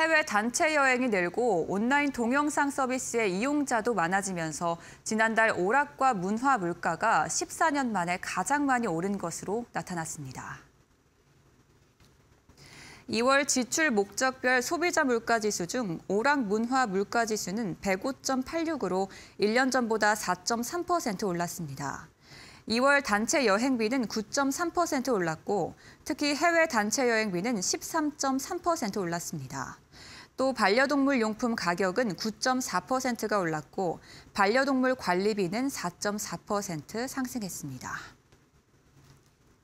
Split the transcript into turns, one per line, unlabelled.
해외 단체 여행이 늘고 온라인 동영상 서비스의 이용자도 많아지면서 지난달 오락과 문화 물가가 14년 만에 가장 많이 오른 것으로 나타났습니다. 2월 지출 목적별 소비자 물가지수 중 오락 문화 물가지수는 105.86으로 1년 전보다 4.3% 올랐습니다. 2월 단체 여행비는 9.3% 올랐고 특히 해외 단체 여행비는 13.3% 올랐습니다. 또 반려동물 용품 가격은 9.4%가 올랐고 반려동물 관리비는 4.4% 상승했습니다.